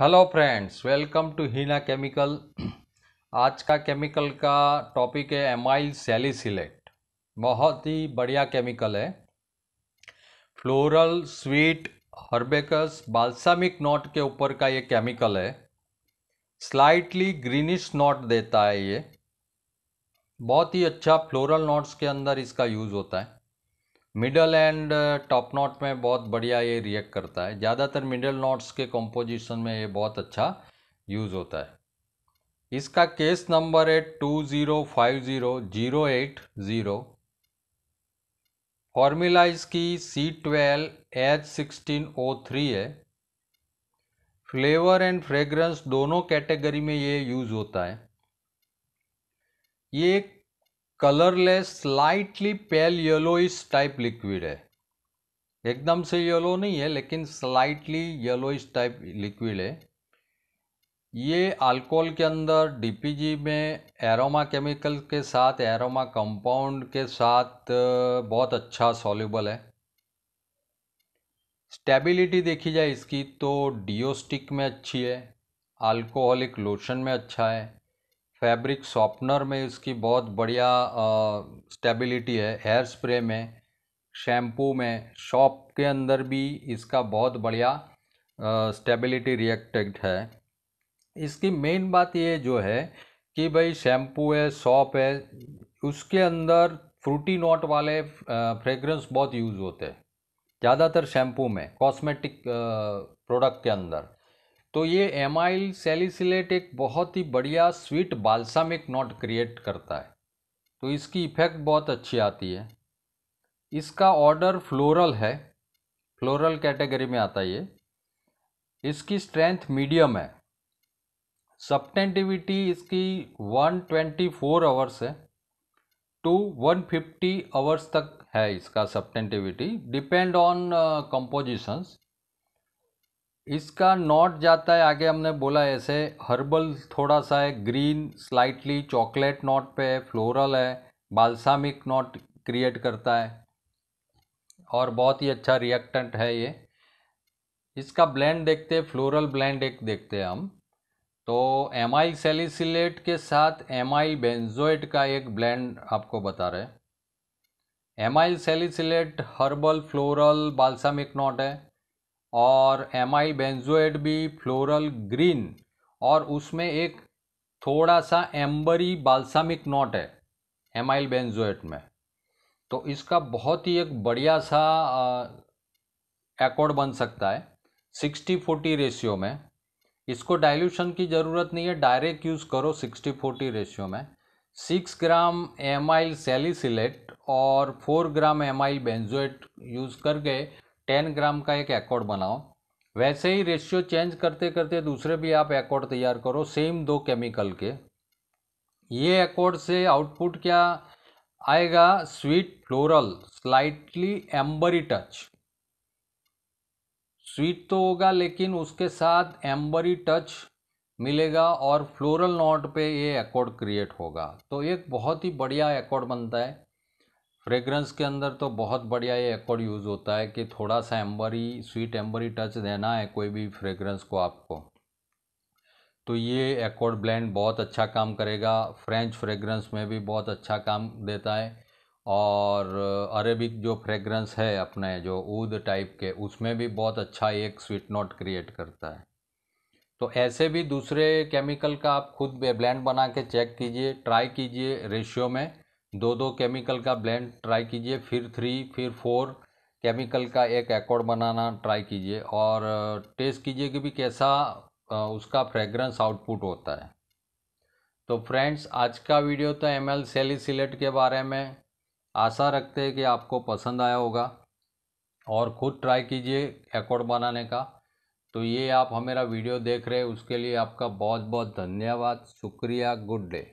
hello friends welcome to Heena chemical आज का chemical का टॉपिक है एमाइल सेलिसिलेट बहुत ही बढ़िया केमिकल है floral sweet herbaceous balsamic note के ऊपर का ये केमिकल है स्लाइटली ग्रीनिश नोट देता है ये बहुत ही अच्छा फ्लोरल नोट्स के अंदर इसका यूज़ होता है मिडल एंड टॉप नॉट में बहुत बढ़िया ये रिएक्ट करता है ज़्यादातर मिडल नॉट्स के कंपोजिशन में ये बहुत अच्छा यूज़ होता है इसका केस नंबर है two zero five zero zero eight zero formula इसकी C twelve H sixteen O three है फ्लेवर एंड फ्रेग्रेंस दोनों कैटेगरी में ये यूज़ होता है ये एक colourless slightly pale yellowish type liquid है एकदम से येलो नहीं है लेकिन स्लाइटली येलोइस टाइप लिक्विड है ये अल्कोहल के अंदर डीपीजी में एरोमा केमिकल के साथ एरोमा कंपाउंड के साथ बहुत अच्छा सॉल्यूबल है स्टेबिलिटी देखी जाए इसकी तो डिओस्टिक में अच्छी है अल्कोहलिक लोशन में अच्छा है फैब्रिक सॉफ्टनर में इसकी बहुत बढ़िया स्टेबिलिटी है हेयर स्प्रे में शैम्पू में शॉप के अंदर भी इसका बहुत बढ़िया स्टेबिलिटी रिएक्टेड है इसकी मेन बात ये जो है कि भाई शैम्पू है सॉप है उसके अंदर फ्रूटी नोट वाले फ्रेगरेंस बहुत यूज़ होते हैं ज़्यादातर शैम्पू में कॉस्मेटिक प्रोडक्ट के अंदर तो ये एमाइल सेलिसिलेट एक बहुत ही बढ़िया स्वीट बाल्सामिक नोट क्रिएट करता है तो इसकी इफ़ेक्ट बहुत अच्छी आती है इसका ऑर्डर फ्लोरल है फ्लोरल कैटेगरी में आता है ये इसकी स्ट्रेंथ मीडियम है सप्टेंटिविटी इसकी 124 आवर्स है टू 150 आवर्स तक है इसका सप्टेंटिविटी डिपेंड ऑन कंपोजिशंस इसका नॉट जाता है आगे हमने बोला ऐसे हर्बल थोड़ा सा है ग्रीन स्लाइटली चॉकलेट नॉट पे है फ्लोरल है बाल्सामिक नॉट क्रिएट करता है और बहुत ही अच्छा रिएक्टेंट है ये इसका ब्लेंड देखते हैं फ्लोरल ब्लेंड एक देखते हैं हम तो एमाइल सेलिसिलेट के साथ एमाइल बेंजोइट का एक ब्लेंड आपको बता रहे amyl salicylate herbal floral balsamic note है और एम आई बेंजोएड भी फ्लोरल ग्रीन और उसमें एक थोड़ा सा एम्बरी बाल्सामिक नोट है एमाइल बेंजोएट में तो इसका बहुत ही एक बढ़िया सा एकॉर्ड बन सकता है सिक्सटी फोर्टी रेशियो में इसको डाइल्यूशन की ज़रूरत नहीं है डायरेक्ट यूज़ करो सिक्सटी फोर्टी रेशियो में सिक्स ग्राम एमाइल सेलिसिलेट और four gram amyl benzoate use करके टेन ग्राम का एक एकॉर्ड बनाओ वैसे ही रेशियो चेंज करते करते दूसरे भी आप एकॉर्ड तैयार करो सेम दो केमिकल के ये एकॉर्ड से आउटपुट क्या आएगा sweet floral slightly ambery touch sweet तो होगा लेकिन उसके साथ एम्बरी टच मिलेगा और फ्लोरल नोट पे ये एकॉर्ड क्रिएट होगा तो एक बहुत ही बढ़िया एकॉर्ड बनता है फ्रेगरेंस के अंदर तो बहुत बढ़िया ये एकॉर्ड यूज़ होता है कि थोड़ा सा एम्बरी स्वीट एम्बरी टच देना है कोई भी फ्रेगरेंस को आपको तो ये एकॉर्ड ब्लेंड बहुत अच्छा काम करेगा फ्रेंच फ्रेगरेंस में भी बहुत अच्छा काम देता है और अरेबिक जो फ्रेगरेंस है अपने जो ऊद टाइप के उसमें भी बहुत अच्छा एक स्वीट नोट क्रिएट करता है तो ऐसे भी दूसरे केमिकल का आप खुद ब्लेंड बना के चेक कीजिए ट्राई कीजिए रेशियो में दो दो केमिकल का ब्लेंड ट्राई कीजिए फिर थ्री फिर फोर केमिकल का एक एकॉर्ड बनाना ट्राई कीजिए और टेस्ट कीजिए कि भी कैसा उसका फ्रेगरेंस आउटपुट होता है तो फ्रेंड्स आज का वीडियो तो एम एल सिलेट के बारे में आशा रखते हैं कि आपको पसंद आया होगा और ख़ुद ट्राई कीजिए एकॉर्ड बनाने का तो ये आप हमारा वीडियो देख रहे हैं उसके लिए आपका बहुत बहुत धन्यवाद शुक्रिया गुड डे